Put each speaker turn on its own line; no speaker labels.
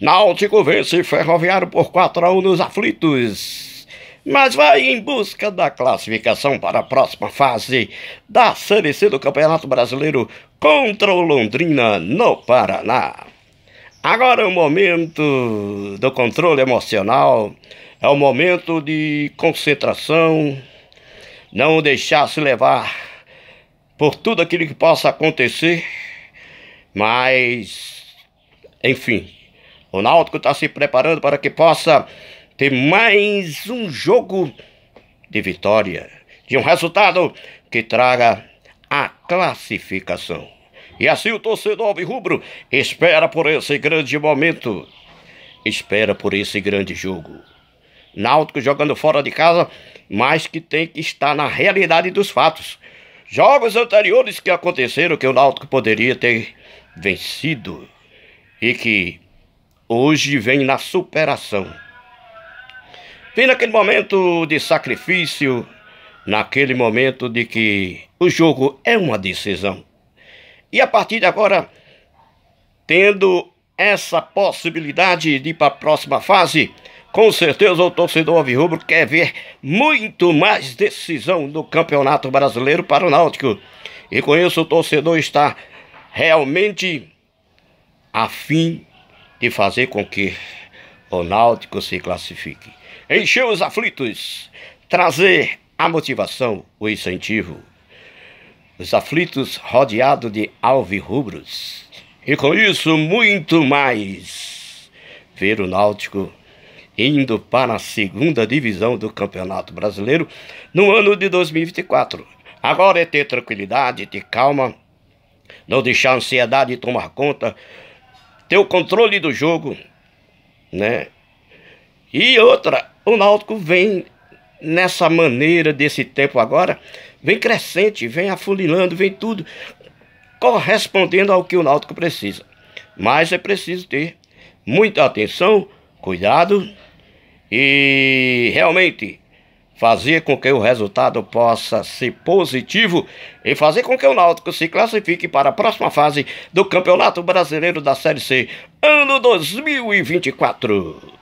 Náutico vence Ferroviário por 4 a 1 nos aflitos. Mas vai em busca da classificação para a próxima fase da Série C do Campeonato Brasileiro contra o Londrina no Paraná. Agora é o momento do controle emocional, é o momento de concentração, não deixar se levar por tudo aquilo que possa acontecer, mas, enfim, o Náutico está se preparando para que possa ter mais um jogo de vitória, de um resultado que traga a classificação. E assim o torcedor rubro espera por esse grande momento, espera por esse grande jogo. Náutico jogando fora de casa, mas que tem que estar na realidade dos fatos. Jogos anteriores que aconteceram que o Náutico poderia ter vencido e que hoje vem na superação. Vem naquele momento de sacrifício, naquele momento de que o jogo é uma decisão. E a partir de agora, tendo essa possibilidade de ir para a próxima fase, com certeza o torcedor alvirrubro quer ver muito mais decisão do Campeonato Brasileiro para o Náutico. E com isso o torcedor está realmente afim de fazer com que o Náutico se classifique. Encher os aflitos, trazer a motivação, o incentivo. Os aflitos rodeados de alvirrubros. E com isso, muito mais. Ver o Náutico indo para a segunda divisão do Campeonato Brasileiro no ano de 2024. Agora é ter tranquilidade, ter calma, não deixar a ansiedade tomar conta ter o controle do jogo, né? E outra, o Náutico vem nessa maneira desse tempo agora, vem crescente, vem afunilando, vem tudo correspondendo ao que o Náutico precisa. Mas é preciso ter muita atenção, cuidado e realmente fazer com que o resultado possa ser positivo e fazer com que o Náutico se classifique para a próxima fase do Campeonato Brasileiro da Série C, ano 2024.